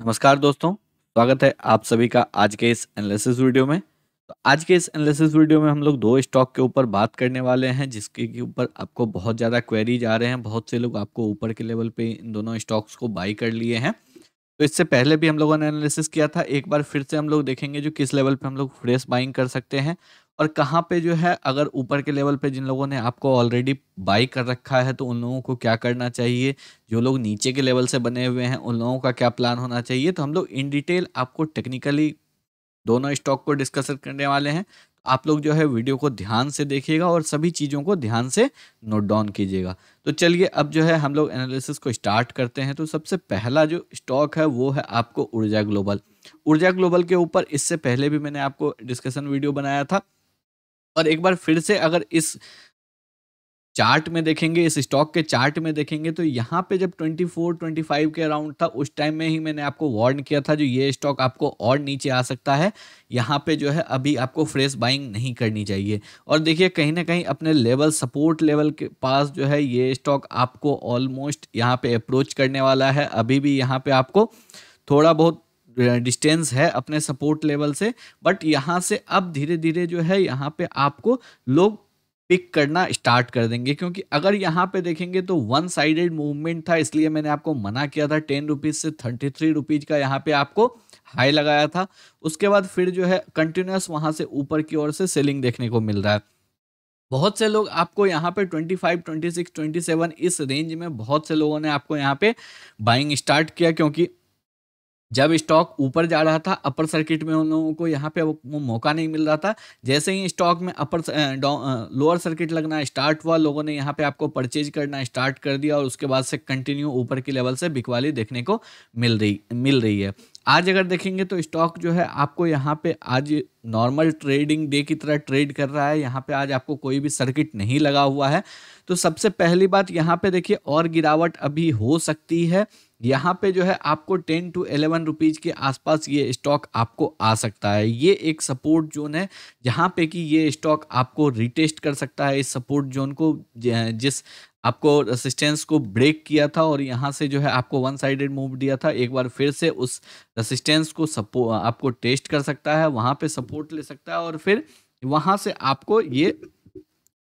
नमस्कार दोस्तों स्वागत है आप सभी का आज के इस एनालिसिस वीडियो में तो आज के इस एनालिसिस वीडियो में हम लोग दो स्टॉक के ऊपर बात करने वाले हैं जिसके के ऊपर आपको बहुत ज़्यादा क्वेरीज आ रहे हैं बहुत से लोग आपको ऊपर के लेवल पे इन दोनों स्टॉक्स को बाई कर लिए हैं तो इससे पहले भी हम लोगों ने एनालिसिस किया था एक बार फिर से हम लोग देखेंगे जो किस लेवल पर हम लोग फ्रेश बाइंग कर सकते हैं और कहाँ पे जो है अगर ऊपर के लेवल पे जिन लोगों ने आपको ऑलरेडी बाई कर रखा है तो उन लोगों को क्या करना चाहिए जो लोग नीचे के लेवल से बने हुए हैं उन लोगों का क्या प्लान होना चाहिए तो हम लोग इन डिटेल आपको टेक्निकली दोनों स्टॉक को डिस्कस करने वाले हैं तो आप लोग जो है वीडियो को ध्यान से देखिएगा और सभी चीज़ों को ध्यान से नोट डाउन कीजिएगा तो चलिए अब जो है हम लोग एनालिसिस को स्टार्ट करते हैं तो सबसे पहला जो स्टॉक है वो है आपको ऊर्जा ग्लोबल ऊर्जा ग्लोबल के ऊपर इससे पहले भी मैंने आपको डिस्कशन वीडियो बनाया था और एक बार फिर से अगर इस चार्ट में देखेंगे इस स्टॉक के चार्ट में देखेंगे तो यहाँ पे जब 24 25 के अराउंड था उस टाइम में ही मैंने आपको वार्न किया था जो ये स्टॉक आपको और नीचे आ सकता है यहाँ पे जो है अभी आपको फ्रेश बाइंग नहीं करनी चाहिए और देखिए कहीं ना कहीं अपने लेवल सपोर्ट लेवल के पास जो है ये स्टॉक आपको ऑलमोस्ट यहाँ पे अप्रोच करने वाला है अभी भी यहाँ पे आपको थोड़ा बहुत डिस्टेंस है अपने सपोर्ट लेवल से बट यहाँ से अब धीरे धीरे जो है यहाँ पे आपको लोग पिक करना स्टार्ट कर देंगे क्योंकि अगर यहाँ पे देखेंगे तो वन साइडेड मूवमेंट था इसलिए मैंने आपको मना किया था टेन रुपीज़ से थर्टी थ्री रुपीज़ का यहाँ पे आपको हाई लगाया था उसके बाद फिर जो है कंटिन्यूस वहाँ से ऊपर की ओर से सेलिंग देखने को मिल रहा है बहुत से लोग आपको यहाँ पे 25, 26, 27 इस रेंज में बहुत से लोगों ने आपको यहाँ पे बाइंग स्टार्ट किया क्योंकि जब स्टॉक ऊपर जा रहा था अपर सर्किट में उन लोगों को यहाँ पे वो मौका नहीं मिल रहा था जैसे ही स्टॉक में अपर लोअर सर्किट लगना स्टार्ट हुआ लोगों ने यहाँ पे आपको परचेज करना स्टार्ट कर दिया और उसके बाद से कंटिन्यू ऊपर की लेवल से बिकवाली देखने को मिल रही मिल रही है आज अगर देखेंगे तो स्टॉक जो है आपको यहाँ पे आज नॉर्मल ट्रेडिंग डे की तरह ट्रेड कर रहा है यहाँ पे आज आपको कोई भी सर्किट नहीं लगा हुआ है तो सबसे पहली बात यहाँ पे देखिए और गिरावट अभी हो सकती है यहाँ पे जो है आपको टेन टू एलेवन रुपीज़ के आसपास ये स्टॉक आपको आ सकता है ये एक सपोर्ट जोन है जहाँ पे कि ये स्टॉक आपको रिटेस्ट कर सकता है इस सपोर्ट जोन को जिस आपको रेसिस्टेंस को ब्रेक किया था और यहाँ से जो है आपको वन साइडेड मूव दिया था एक बार फिर से उस रेसिस्टेंस को सपो आपको टेस्ट कर सकता है वहाँ पे सपोर्ट ले सकता है और फिर वहाँ से आपको ये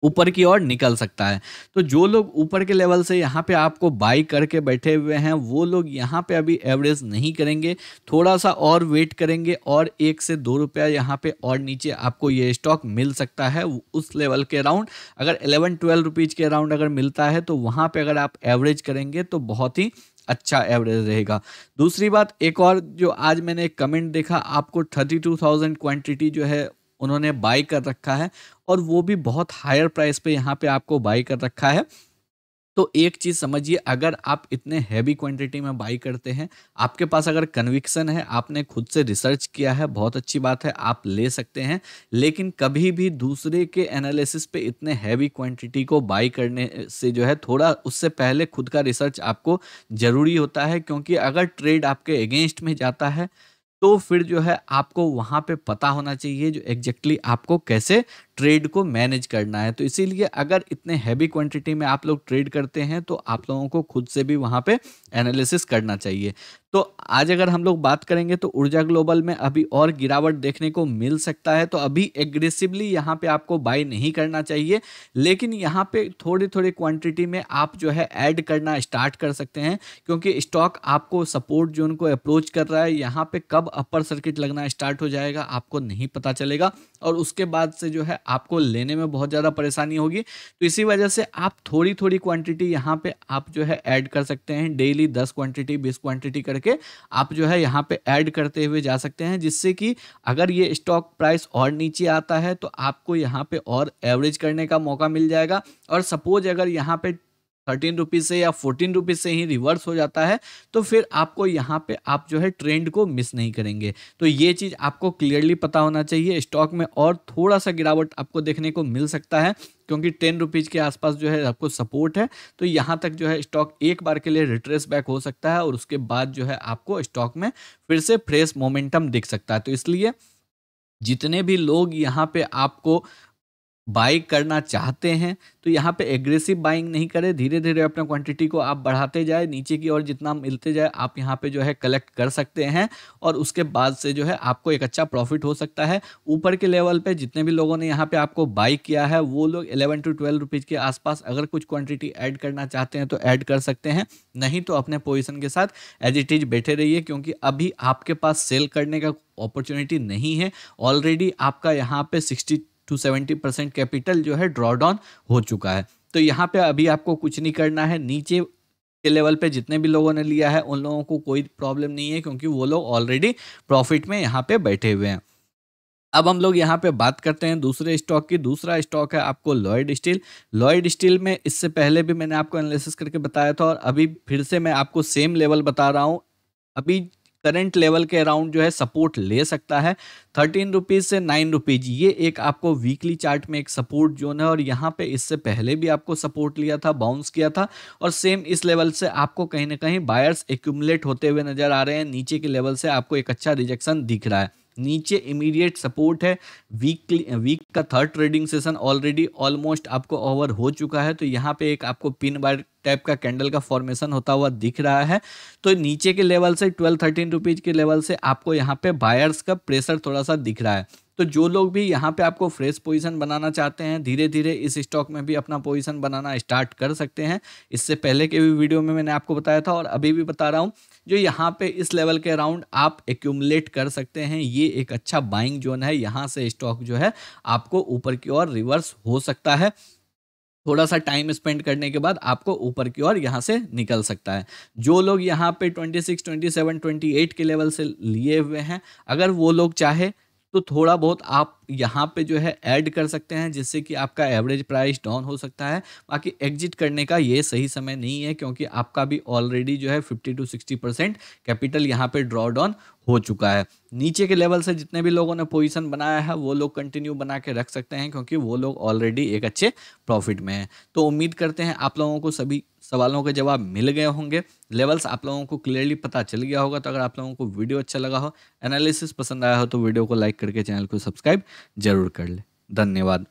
ऊपर की ओर निकल सकता है तो जो लोग ऊपर के लेवल से यहाँ पे आपको बाई करके बैठे हुए हैं वो लोग यहाँ पे अभी एवरेज नहीं करेंगे थोड़ा सा और वेट करेंगे और एक से दो रुपया यहाँ पे और नीचे आपको ये स्टॉक मिल सकता है उस लेवल के अराउंड अगर एलेवन ट्वेल्व रुपीज़ के अराउंड अगर मिलता है तो वहाँ पर अगर आप एवरेज करेंगे तो बहुत ही अच्छा एवरेज रहेगा दूसरी बात एक और जो आज मैंने एक कमेंट देखा आपको थर्टी टू थाउजेंड क्वान्टिटी जो है उन्होंने बाई कर रखा है और वो भी बहुत हायर प्राइस पे यहाँ पे आपको बाई कर रखा है तो एक चीज़ समझिए अगर आप इतने हैवी क्वांटिटी में बाई करते हैं आपके पास अगर कन्विक्सन है आपने खुद से रिसर्च किया है बहुत अच्छी बात है आप ले सकते हैं लेकिन कभी भी दूसरे के एनालिसिस पे इतने हैवी क्वांटिटी को बाई करने से जो है थोड़ा उससे पहले खुद का रिसर्च आपको ज़रूरी होता है क्योंकि अगर ट्रेड आपके अगेंस्ट में जाता है तो फिर जो है आपको वहाँ पे पता होना चाहिए जो एग्जैक्टली exactly आपको कैसे ट्रेड को मैनेज करना है तो इसीलिए अगर इतने हैवी क्वांटिटी में आप लोग ट्रेड करते हैं तो आप लोगों को खुद से भी वहाँ पे एनालिसिस करना चाहिए तो आज अगर हम लोग बात करेंगे तो ऊर्जा ग्लोबल में अभी और गिरावट देखने को मिल सकता है तो अभी एग्रेसिवली यहाँ पे आपको बाई नहीं करना चाहिए लेकिन यहाँ पे थोड़ी थोड़ी क्वांटिटी में आप जो है ऐड करना स्टार्ट कर सकते हैं क्योंकि स्टॉक आपको सपोर्ट जोन को अप्रोच कर रहा है यहाँ पे कब अपर सर्किट लगना स्टार्ट हो जाएगा आपको नहीं पता चलेगा और उसके बाद से जो है आपको लेने में बहुत ज़्यादा परेशानी होगी तो इसी वजह से आप थोड़ी थोड़ी क्वांटिटी यहाँ पे आप जो है ऐड कर सकते हैं डेली दस क्वांटिटी बीस क्वांटिटी करके आप जो है यहाँ पे ऐड करते हुए जा सकते हैं जिससे कि अगर ये स्टॉक प्राइस और नीचे आता है तो आपको यहाँ पर और एवरेज करने का मौका मिल जाएगा और सपोज अगर यहाँ पर थर्टीन रुपीज़ से या फोर्टीन रुपीज़ से ही रिवर्स हो जाता है तो फिर आपको यहाँ पे आप जो है ट्रेंड को मिस नहीं करेंगे तो ये चीज़ आपको क्लियरली पता होना चाहिए स्टॉक में और थोड़ा सा गिरावट आपको देखने को मिल सकता है क्योंकि टेन रुपीज़ के आसपास जो है आपको सपोर्ट है तो यहाँ तक जो है स्टॉक एक बार के लिए रिट्रेस बैक हो सकता है और उसके बाद जो है आपको स्टॉक में फिर से फ्रेश मोमेंटम दिख सकता है तो इसलिए जितने भी लोग यहाँ पे आपको बाई करना चाहते हैं तो यहाँ पे एग्रेसिव बाइंग नहीं करें धीरे धीरे अपने क्वांटिटी को आप बढ़ाते जाए नीचे की ओर जितना मिलते जाए आप यहाँ पे जो है कलेक्ट कर सकते हैं और उसके बाद से जो है आपको एक अच्छा प्रॉफिट हो सकता है ऊपर के लेवल पे जितने भी लोगों ने यहाँ पे आपको बाई किया है वो लोग एलेवन टू ट्वेल्व रुपीज़ के आसपास अगर कुछ क्वान्टिटी ऐड करना चाहते हैं तो ऐड कर सकते हैं नहीं तो अपने पोजिशन के साथ एज इट इज बैठे रहिए क्योंकि अभी आपके पास सेल करने का अपॉर्चुनिटी नहीं है ऑलरेडी आपका यहाँ पे sixty to seventy percent capital जो है ड्रॉडाउन हो चुका है तो यहाँ पे अभी आपको कुछ नहीं करना है नीचे के लेवल पे जितने भी लोगों ने लिया है उन लोगों को कोई प्रॉब्लम नहीं है क्योंकि वो लोग ऑलरेडी प्रॉफिट में यहाँ पे बैठे हुए हैं अब हम लोग यहाँ पे बात करते हैं दूसरे स्टॉक की दूसरा स्टॉक है आपको लॉयड स्टील लॉयड स्टील में इससे पहले भी मैंने आपको एनालिसिस करके बताया था और अभी फिर से मैं आपको सेम लेवल बता रहा हूँ अभी करंट लेवल के अराउंड जो है सपोर्ट ले सकता है थर्टीन रुपीज़ से नाइन रुपीज़ ये एक आपको वीकली चार्ट में एक सपोर्ट जोन है और यहाँ पे इससे पहले भी आपको सपोर्ट लिया था बाउंस किया था और सेम इस लेवल से आपको कहीं ना कहीं बायर्स एक्यूमुलेट होते हुए नजर आ रहे हैं नीचे के लेवल से आपको एक अच्छा रिजेक्शन दिख रहा है नीचे इमीडिएट सपोर्ट है वीकली वीक का third trading session already almost आपको ओवर हो चुका है तो यहाँ पे एक आपको पिन बार टाइप का कैंडल का फॉर्मेशन होता हुआ दिख रहा है तो नीचे के लेवल से ट्वेल्व थर्टीन रुपीज़ के लेवल से आपको यहाँ पे बायर्स का प्रेशर थोड़ा सा दिख रहा है तो जो लोग भी यहाँ पे आपको फ्रेश पोजीशन बनाना चाहते हैं धीरे धीरे इस स्टॉक में भी अपना पोजीशन बनाना स्टार्ट कर सकते हैं इससे पहले के भी वीडियो में मैंने आपको बताया था और अभी भी बता रहा हूँ जो यहाँ पे इस लेवल के अराउंड आप एक्यूमलेट कर सकते हैं ये एक अच्छा बाइंग जोन है यहाँ से स्टॉक जो है आपको ऊपर की ओर रिवर्स हो सकता है थोड़ा सा टाइम स्पेंड करने के बाद आपको ऊपर की ओर यहाँ से निकल सकता है जो लोग यहाँ पे 26, 27, 28 के लेवल से लिए हुए हैं अगर वो लोग चाहे तो थोड़ा बहुत आप यहाँ पे जो है ऐड कर सकते हैं जिससे कि आपका एवरेज प्राइस डाउन हो सकता है बाकी एग्जिट करने का ये सही समय नहीं है क्योंकि आपका भी ऑलरेडी जो है fifty to sixty percent capital यहाँ पे ड्रॉ डाउन हो चुका है नीचे के लेवल से जितने भी लोगों ने पोजीशन बनाया है वो लोग कंटिन्यू बना के रख सकते हैं क्योंकि वो लोग ऑलरेडी एक अच्छे प्रॉफिट में हैं तो उम्मीद करते हैं आप लोगों को सभी सवालों के जवाब मिल गए होंगे लेवल्स आप लोगों को क्लियरली पता चल गया होगा तो अगर आप लोगों को वीडियो अच्छा लगा हो एनालिसिस पसंद आया हो तो वीडियो को लाइक करके चैनल को सब्सक्राइब ज़रूर कर लें धन्यवाद